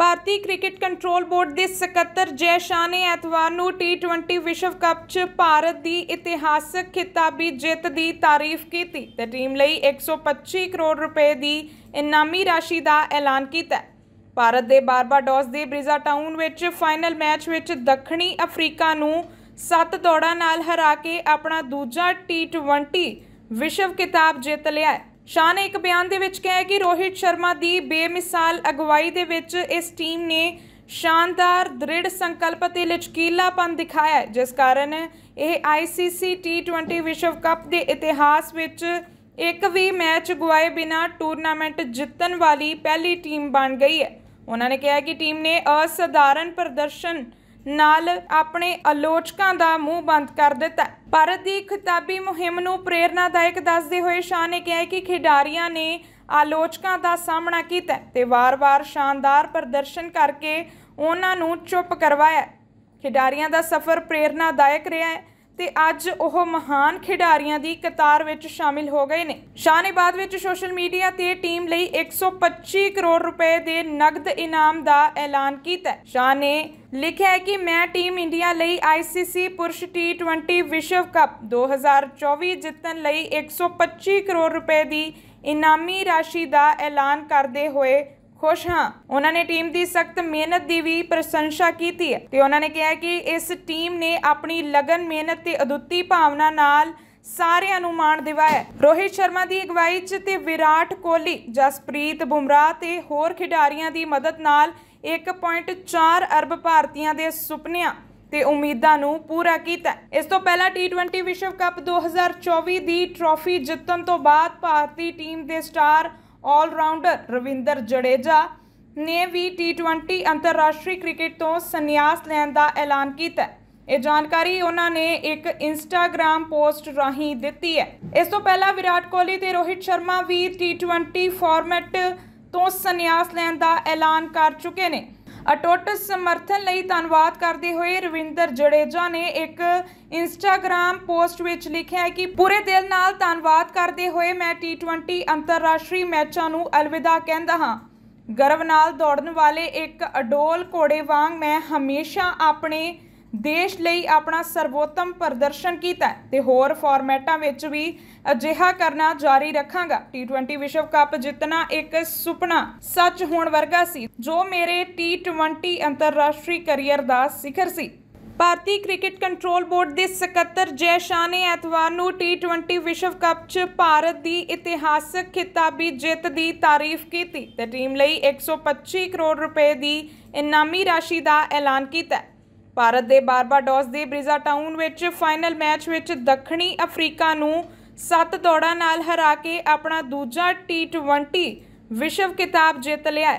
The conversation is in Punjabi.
ਭਾਰਤੀ ਕ੍ਰਿਕਟ ਕੰਟਰੋਲ ਬੋਰਡ ਦੇ ਸਕੱਤਰ ਜੈ ਸ਼ਾਹ ਨੇ ਐਤਵਾਰ ਨੂੰ T20 ਵਿਸ਼ਵ ਕੱਪ 'ਚ ਭਾਰਤ ਦੀ ਇਤਿਹਾਸਕ ਖਿਤਾਬੀ ਜਿੱਤ ਦੀ ਤਾਰੀਫ਼ ਕੀਤੀ ਤੇ ਟੀਮ ਲਈ 125 ਕਰੋੜ ਰੁਪਏ ਦੀ ਇਨਾਮੀ ਰਾਸ਼ੀ ਦਾ ਐਲਾਨ ਕੀਤਾ। ਭਾਰਤ ਦੇ ਬਾਰਬਾਡੋਸ ਦੇ ਟਾਊਨ ਵਿੱਚ ਫਾਈਨਲ ਮੈਚ ਵਿੱਚ ਦੱਖਣੀ ਅਫਰੀਕਾ ਨੂੰ 7 ਦੌੜਾਂ ਨਾਲ ਹਰਾ ਕੇ ਆਪਣਾ ਦੂਜਾ T20 ਵਿਸ਼ਵ ਖਿਤਾਬ ਜਿੱਤ ਲਿਆ ਸ਼ਾਹ ਨੇ ਇੱਕ ਬਿਆਨ ਦੇ ਵਿੱਚ ਕਿਹਾ ਕਿ ਰੋਹਿਤ ਸ਼ਰਮਾ ਦੀ ਬੇਮਿਸਾਲ ਅਗਵਾਈ ਦੇ ਵਿੱਚ ਇਸ ਟੀਮ ਨੇ ਸ਼ਾਨਦਾਰ ਦ੍ਰਿੜ ਸੰਕਲਪ ਅਤੇ ਲਚਕੀਲਾਪਨ ਦਿਖਾਇਆ ਜਿਸ ਕਾਰਨ ਇਹ ICC T20 ਵਿਸ਼ਵ ਕੱਪ ਦੇ ਇਤਿਹਾਸ ਵਿੱਚ ਇੱਕ ਵੀ ਮੈਚ ਗਵਾਏ ਬਿਨਾ ਟੂਰਨਾਮੈਂਟ ਜਿੱਤਣ ਵਾਲੀ ਪਹਿਲੀ ਟੀਮ ਬਣ ਗਈ ਹੈ ਉਹਨਾਂ ਨੇ ਕਿਹਾ ਕਿ ਟੀਮ ਨੇ ਅਸਧਾਰਨ ਪ੍ਰਦਰਸ਼ਨ ਨਾਲ ਆਪਣੇ ਆਲੋਚਕਾਂ ਦਾ ਮੂੰਹ ਬੰਦ ਕਰ ਦਿੱਤਾ ਭਾਰਤ ਦੀ ਖਿਤਾਬੀ ਮੁਹਿੰਮ ਨੂੰ ਪ੍ਰੇਰਣਾਦਾਇਕ ਦੱਸਦੇ ਹੋਏ ਸ਼ਾਹ ਨੇ ਕਿਹਾ ਕਿ ਖਿਡਾਰੀਆਂ ਨੇ ਆਲੋਚਕਾਂ ਦਾ ਸਾਹਮਣਾ ਕੀਤਾ ਤੇ ਵਾਰ-ਵਾਰ ਸ਼ਾਨਦਾਰ ਪ੍ਰਦਰਸ਼ਨ ਕਰਕੇ ਉਹਨਾਂ ਨੂੰ ਚੁੱਪ ਕਰਵਾਇਆ ਖਿਡਾਰੀਆਂ ਦਾ ਸਫ਼ਰ ਪ੍ਰੇਰਣਾਦਾਇਕ ਰਿਹਾ ਹੈ ਤੇ ਅੱਜ ਉਹ ਮਹਾਨ ਖਿਡਾਰੀਆਂ ਦੀ ਕਤਾਰ ਵਿੱਚ ਸ਼ਾਮਿਲ ਹੋ ਗਏ ਨੇ ਸ਼ਾਹ ਨੇ ਬਾਅਦ ਵਿੱਚ ਸੋਸ਼ਲ ਮੀਡੀਆ ਤੇ ਟੀਮ ਲਈ 125 ਕਰੋੜ ਰੁਪਏ ਦੇ ਨਗਦ ਇਨਾਮ ਦਾ ਐਲਾਨ ਕੀਤਾ ਸ਼ਾਹ ਨੇ ਲਿਖਿਆ ਕਿ ਮੈਂ ਟੀਮ ਇੰਡੀਆ ਲਈ ICC ਪੁਰਸ਼ T20 ਵਿਸ਼ਵ ਕੱਪ 2024 ਜਿੱਤਣ ਲਈ 125 ਕਰੋੜ ਰੁਪਏ ਦੀ ਇਨਾਮੀ ਰਾਸ਼ੀ ਦਾ ਐਲਾਨ ਕਰਦੇ ਹੋਏ ਖੁਸ਼ ਹਾਂ ਉਹਨਾਂ ਨੇ ਟੀਮ ਦੀ ਸਖਤ ਮਿਹਨਤ ਦੀ ਵੀ ਪ੍ਰਸ਼ੰਸਾ ਕੀਤੀ ਹੈ ਤੇ ਉਹਨਾਂ ਨੇ ਕਿਹਾ ਕਿ ਇਸ ਟੀਮ ਨੇ ਆਪਣੀ ਲਗਨ ਮਿਹਨਤ ਤੇ ਅਦੁੱਤੀ ਭਾਵਨਾ ਨਾਲ ਸਾਰਿਆਂ ਨੂੰ ਮਾਣ ਦਿਵਾਇਆ ਰੋਹਿਤ ਸ਼ਰਮਾ ਦੀ ਅਗਵਾਈ 'ਚ ਤੇ ਵਿਰਾਟ ਕੋਹਲੀ ਜਸਪ੍ਰੀਤ ਬੁਮਰਾਹ ਤੇ ਹੋਰ ਖਿਡਾਰੀਆਂ ਦੀ ਮਦਦ ਨਾਲ 1.4 ਅਰਬ ਭਾਰਤੀਆਂ ਦੇ ਸੁਪਨਿਆਂ ਤੇ ਉਮੀਦਾਂ ਨੂੰ ਪੂਰਾ ਕੀਤਾ ਇਸ ਤੋਂ ਪਹਿਲਾਂ T20 ਵਿਸ਼ਵ ਕੱਪ 2024 ਦੀ ਟਰਾਫੀ ਜਿੱਤਣ ਤੋਂ ਬਾਅਦ ਭਾਰਤੀ ਟੀਮ ਦੇ ਸਟਾਰ 올ਰਾਊਂਡਰ ਰਵਿੰਦਰ ਜੜੇਜਾ ਨੇ ਵੀ ਟੀ20 ਅੰਤਰਰਾਸ਼ਟਰੀ ਕ੍ਰਿਕਟ ਤੋਂ ਸੰਨਿਆਸ ਲੈਣ ਦਾ ਐਲਾਨ ਕੀਤਾ ਹੈ ਇਹ ਜਾਣਕਾਰੀ ਉਹਨਾਂ ਨੇ ਇੱਕ ਇੰਸਟਾਗ੍ਰam ਪੋਸਟ ਰਾਹੀਂ ਦਿੱਤੀ ਹੈ ਇਸ ਤੋਂ ਪਹਿਲਾਂ ਵਿਰਾਟ ਕੋਹਲੀ ਤੇ ਰੋਹਿਤ ਸ਼ਰਮਾ ਵੀ ਟੀ20 ਫਾਰਮੈਟ ਤੋਂ ਸੰਨਿਆਸ ਲੈਣ ਦਾ ਐਲਾਨ ਕਰ ਚੁੱਕੇ ਨੇ ਅਟੁੱਟ ਸਮਰਥਨ ਲਈ ਧੰਨਵਾਦ ਕਰਦੇ ਹੋਏ ਰਵਿੰਦਰ ਜੜੇਜਾ ਨੇ ਇੱਕ ਇੰਸਟਾਗ੍ਰam ਪੋਸਟ ਵਿੱਚ ਲਿਖਿਆ ਕਿ ਪੂਰੇ ਦਿਲ ਨਾਲ ਧੰਨਵਾਦ ਕਰਦੇ ਹੋਏ ਮੈਂ T20 ਅੰਤਰਰਾਸ਼ਟਰੀ ਮੈਚਾਂ ਨੂੰ ਅਲਵਿਦਾ ਕਹਿੰਦਾ ਹਾਂ ਗਰਵ ਨਾਲ ਦੌੜਨ ਵਾਲੇ ਇੱਕ ਅਡੋਲ ਘੋੜੇ ਵਾਂਗ ਮੈਂ ਹਮੇਸ਼ਾ ਆਪਣੇ ਦੇਸ਼ ਲਈ ਆਪਣਾ ਸਰਵੋਤਮ ਪ੍ਰਦਰਸ਼ਨ ਕੀਤਾ ਤੇ ਹੋਰ ਫਾਰਮੈਟਾਂ ਵਿੱਚ ਵੀ ਅਜਿਹਾ ਕਰਨਾ ਜਾਰੀ ਰੱਖਾਂਗਾ T20 ਵਿਸ਼ਵ ਕੱਪ ਜਿੱਤਣਾ ਇੱਕ ਸੁਪਨਾ ਸੱਚ ਹੋਣ ਵਰਗਾ ਸੀ ਜੋ ਮੇਰੇ T20 ਅੰਤਰਰਾਸ਼ਟਰੀ ਕੈਰੀਅਰ ਦਾ ਸਿਖਰ ਸੀ ਭਾਰਤੀ ਕ੍ਰਿਕਟ ਕੰਟਰੋਲ ਬੋਰਡ ਦੇ ਸਕੱਤਰ ਜੈ ਸ਼ਾਹ ਨੇ ਐਤਵਾਰ ਨੂੰ T20 ਵਿਸ਼ਵ ਕੱਪ 'ਚ ਭਾਰਤ ਦੀ ਇਤਿਹਾਸਕ ਖਿਤਾਬੀ ਜਿੱਤ ਦੀ ਤਾਰੀਫ਼ ਕੀਤੀ ਤੇ ਟੀਮ ਲਈ 125 ਕਰੋੜ ਰੁਪਏ ਦੀ ਇਨਾਮੀ ਰਾਸ਼ੀ ਦਾ ਐਲਾਨ ਕੀਤਾ ਭਾਰਤ ਦੇ ਬਾਰਬਾਡੋਸ ਦੇ ਬ੍ਰਿਜ਼ਾ ਟਾਊਨ ਵਿੱਚ ਫਾਈਨਲ ਮੈਚ ਵਿੱਚ ਦੱਖਣੀ ਅਫਰੀਕਾ ਨੂੰ 7 ਦੌੜਾਂ ਨਾਲ ਹਰਾ ਕੇ ਆਪਣਾ ਦੂਜਾ ਟੀ20 ਵਿਸ਼ਵ ਖਿਤਾਬ ਜਿੱਤ ਲਿਆ